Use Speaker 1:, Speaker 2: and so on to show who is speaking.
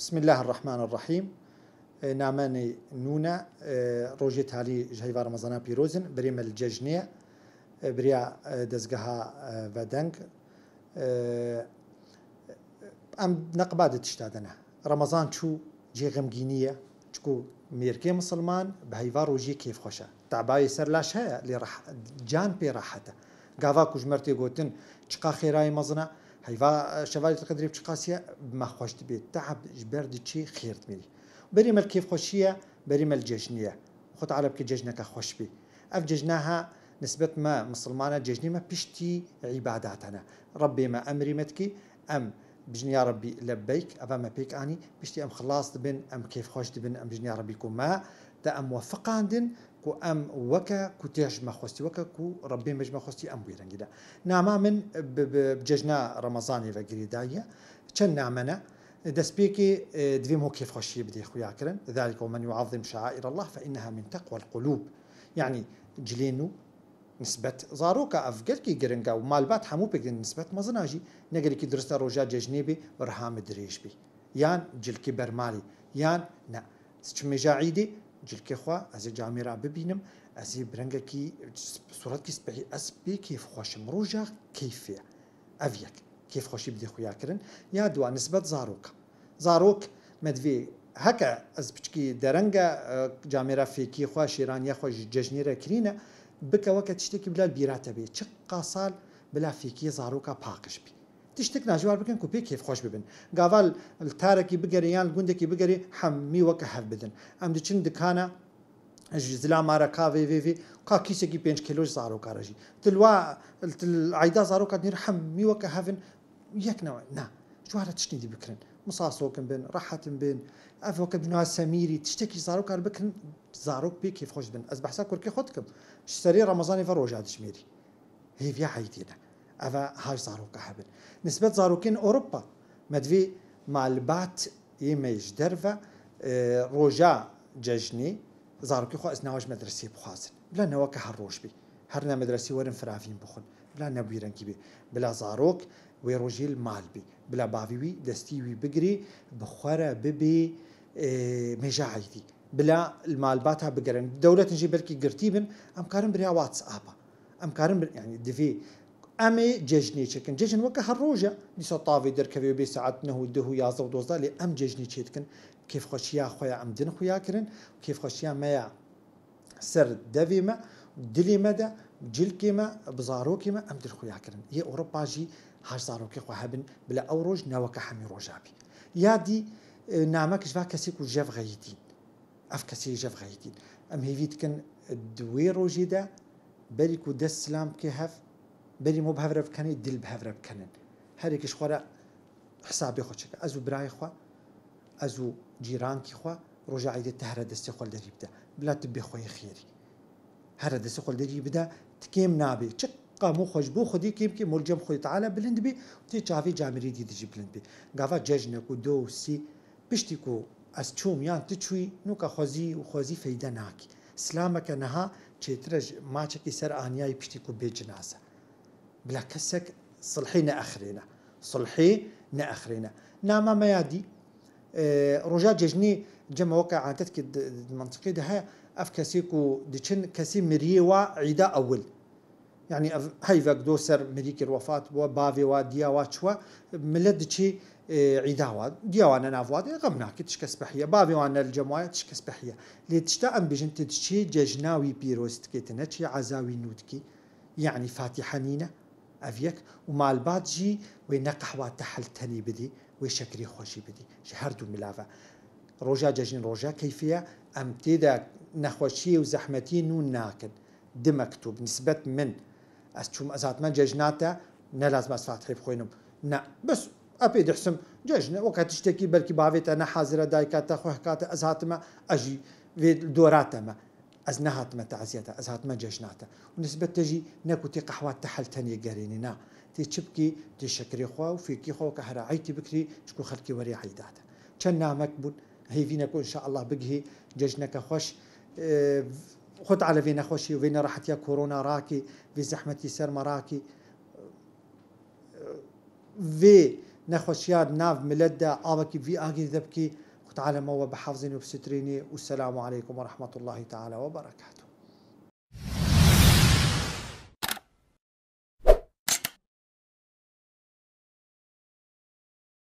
Speaker 1: بسم الله الرحمن الرحيم نامەی نونا روجي تالي جهيفا رمضان بيروزن بريم الججنية بریا دزقها بەدەنگ ام نقباد تشتادنا رمضان شو جي جێغمگینیە شكو ميركي مسلمان بە هەیوا ڕۆژی کێفخۆشە تاباوی سەر لاش هەیە لێ جان پێ ڕاحەتە گاوا کوژمەر قوتن چقا خيراي مزنا حیوا شەوارەکەدرێ چقاسیە ماخۆش بێت تەعب بەردی چی خێرت میری بریم ال جشنیه خود عرب جێژنیە خۆت که خوش بی اف جێژناها نسبت ما مسلمانە جێژنیمە پیشتی ما ڕبێمە ئەمریمەتکی ام بجنيا ربي لبيك أبا ما بيك أني بشتي أم خلاص دبن أم كيف خوش دبن أم بجنيا ربي كما تا أم دن كو ام وكا كو تيج ما خوستي وكا كو ربي مجما خوستي ام بيرن بیرەنگیدا ناما من بججنا رمضان جژنا ڕەمەزانی ڕگریدایە چەند نامەنە دەستپێکی دوێم هۆکی بدي خويا كرن ذلك ومن يعظم شعائر الله فإنها من تقوى القلوب يعني جلين و نسبت زاروکە ئەفگەرکی گرنگا و مالبات هەموو پێگرن نسبت روجا نەگەرێکی درستە ڕۆژا بي يان جل كبر مالي يان یان نە چمێژاعیدی جلکه خوا از جامعه را ببینم از برنگه کی صورت کی سپی اس بی کیف خوشم روجا کیفیه اویک کیف خوشی بدی خویا کرن یا دو نسبت زاروک زاروک مدوی هەکە ئەس پچکی دەرەنگە جامێرافێکی خوا شێرانیا خۆش جژنیرە کرینە بکەوە کە تشتێکی بلال بیراتە بێ چ قاسال بلافێکی زارۆکە پاقش بی تشتێک ناژوار بكن كوبي كيف خوش ببن گاوال تارێکی بگەری یان گوندێکی بگەری هەممی وەکە حف بدن ئەم دچین دکانە زلا مارە کاVV کا کیسێکی 5 کیلۆ زارۆکارەژی تلوا عیدا زارۆکات نیر هەممی حفن يك نوع نا جوارە تشتنی بکرن مساسۆکن بن ڕحتم بن ئەفەکە بنا سەمیری تشتێکی زارۆکار بکن زارۆک پێ کێفخۆش بن ئەس بەحسا کورکی خۆتکەم سەری ڕەمەزانی فە هي في حیتێدا أفا هاج زاروكا حبل نسبة زاروكين أوروبا مدفي مع مالبات يميج درفا روجا ججني زاروكي خو اسناوش مدرسي بخازن بلا نواكا حروش بي هرنا مدرسي ورن فرافين بخن بلا نبيرن كبير بلا زاروك ويروجي المال بي بلا بافيوي دستيوي بقري بخورة ببي مجاعيدي بلا المال باتها بقرن دولة نجي بركي قرتيبن أم كارن بريا واتس أبا أم كارن يعني دفي ئەمێ جێژنیێکن جێژن وەکە هەر ڕۆژە دیسە تاوی دەرکەوێ بێ سعاتنە و ده و یازە و دۆزدا لێ ئەم جێژنی چێتکن کێفخۆشییا خۆیان ئەم دن خویاکردن کێفخۆشییان مەیە سەر دەویمە دلی مەدە جلکێمە بزارۆکیمە ئەم درخویاکردن یە ئەوروپاژی هاشزارۆکی خوا هەبن بلە ئەو ڕۆژ نەوەکە هەمی ڕۆژابی یادی نامەکەشوا کەسێک و ژەفغەیتین ئەف کەسی ژەفغەیتین ئەم هیویتکن دوێ ڕۆژیدا بەریک و دەست سلام كي هەفت بەریمە بەهرە بکەنی دل بەهرە بکەن هەرێکیش خۆرە حسابی خۆچەکە ئەز و برای خوا ئەز و جیرانکی خوا ڕۆژە عیدێت هەرە دەستی خۆل دەری بدە بلات بێخۆی خێری هەرە دەستی خۆل دەری بدە تکێم نابێ چ قامو خۆش بۆ خودی کیم کی مرجم خۆی تعاە بلند بی تی چاوی جامیری دی دژی بلند بی گاوا جەژنێک و دۆ سی پشتی و ئەس چوم یان ت چوی نوکە خۆزی و خۆزی فەیدا ناکی سلامەکە نەها چێترەژ ماچێکی سەر ئانیای پشتی و بێجناسە بلا كسك صلحينا اخرينا صلحينا اخرينا ناما ما يادي آه، رجا جني جمع وقع عن تتكي المنطقي ده اف كاسيكو ديشن كاسي مريوا عيدا اول يعني هاي فاك دوسر مريكي الوفات و بافي و ديا و تشوا ملد شي آه، عيدا و ديا و انا فوا دي غمنا كي تشك سبحيه بافي و انا الجمعيه تشك سبحيه لي تشتا ام بجنت تشي ججناوي بيروست كي تنتشي عزاوي نوتكي يعني فاتحه نينا افيك و البعض جي نەقەحوا تەحلتەنی تحل تاني بدي خۆشی خوشي بدي هەردوو ملاوە. ڕۆژا جەژین ڕۆژە کەفەیە ئەم تێدا نەخۆشیە و زەحمەتی نون دي مكتوب نسبة من ئەس چوم ئەزاتمە جەژناتە نەلازمە ساتری بخۆێنم نه بەس ئەپی دەخسم جژنە ئەو انا حازرة دايكاتا خوهكاتا نەحازرە ما اجي في دوراتا ما از نهات مت عزیتا از هات مجش ناتا و نسبت تجی نکو تی قحوات تحل تنی گرینی نا تی چبکی تی شکری خوا و فیکی خوا که هر عیتی بکری چکو خلکی وری عیداتا چن نامک بود هی وینا کو ان شاء الله بقهي خوش اه، خود خد على فينا خوشي وفينا راحت يا كورونا راكي في زحمتي سر مراكي في نخوش ناف ملدة آبكي في آغي ذبكي وتعالى مو بحفظني وبستريني والسلام عليكم ورحمة الله تعالى وبركاته